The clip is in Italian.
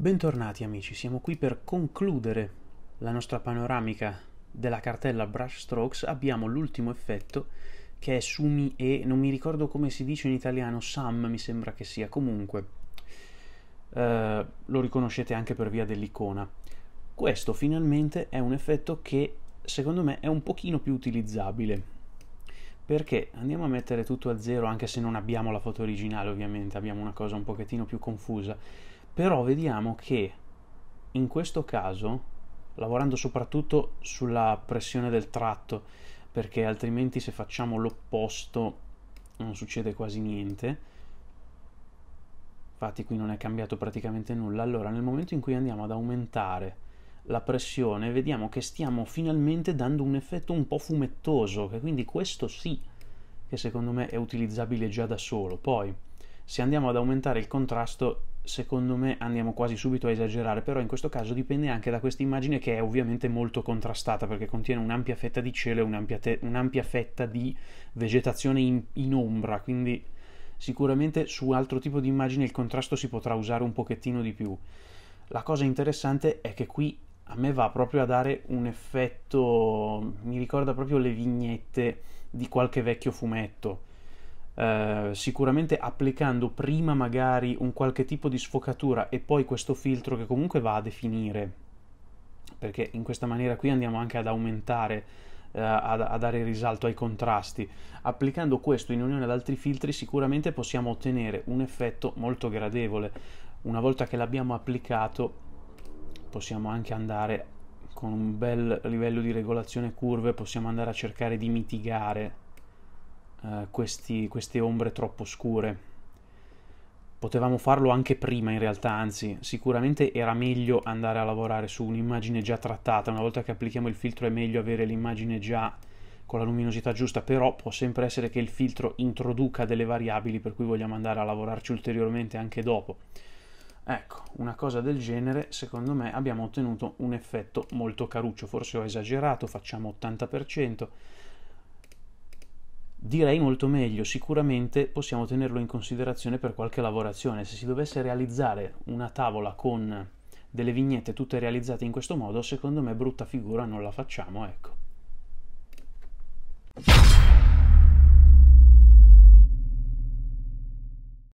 Bentornati amici, siamo qui per concludere la nostra panoramica della cartella Brush Strokes. Abbiamo l'ultimo effetto che è Sumi e, non mi ricordo come si dice in italiano, Sam mi sembra che sia, comunque eh, lo riconoscete anche per via dell'icona. Questo finalmente è un effetto che secondo me è un pochino più utilizzabile perché andiamo a mettere tutto a zero anche se non abbiamo la foto originale ovviamente, abbiamo una cosa un pochettino più confusa però vediamo che in questo caso, lavorando soprattutto sulla pressione del tratto, perché altrimenti se facciamo l'opposto non succede quasi niente, infatti qui non è cambiato praticamente nulla, allora nel momento in cui andiamo ad aumentare la pressione vediamo che stiamo finalmente dando un effetto un po' fumettoso, che quindi questo sì che secondo me è utilizzabile già da solo, poi se andiamo ad aumentare il contrasto secondo me andiamo quasi subito a esagerare, però in questo caso dipende anche da questa immagine che è ovviamente molto contrastata perché contiene un'ampia fetta di cielo e un'ampia, te- un'ampia fetta di vegetazione in-, in ombra, quindi sicuramente su altro tipo di immagine il contrasto si potrà usare un pochettino di più. La cosa interessante è che qui a me va proprio a dare un effetto, mi ricorda proprio le vignette di qualche vecchio fumetto eh, sicuramente applicando prima magari un qualche tipo di sfocatura e poi questo filtro che comunque va a definire, perché in questa maniera qui andiamo anche ad aumentare, eh, a, a dare risalto ai contrasti. Applicando questo in unione ad altri filtri sicuramente possiamo ottenere un effetto molto gradevole. Una volta che l'abbiamo applicato possiamo anche andare con un bel livello di regolazione curve possiamo andare a cercare di mitigare eh, questi, queste ombre troppo scure. Potevamo farlo anche prima in realtà, anzi sicuramente era meglio andare a lavorare su un'immagine già trattata, una volta che applichiamo il filtro è meglio avere l'immagine già con la luminosità giusta, però può sempre essere che il filtro introduca delle variabili per cui vogliamo andare a lavorarci ulteriormente anche dopo. Ecco, una cosa del genere, secondo me abbiamo ottenuto un effetto molto caruccio, forse ho esagerato, facciamo 80%, direi molto meglio, sicuramente possiamo tenerlo in considerazione per qualche lavorazione, se si dovesse realizzare una tavola con delle vignette tutte realizzate in questo modo, secondo me brutta figura non la facciamo, ecco.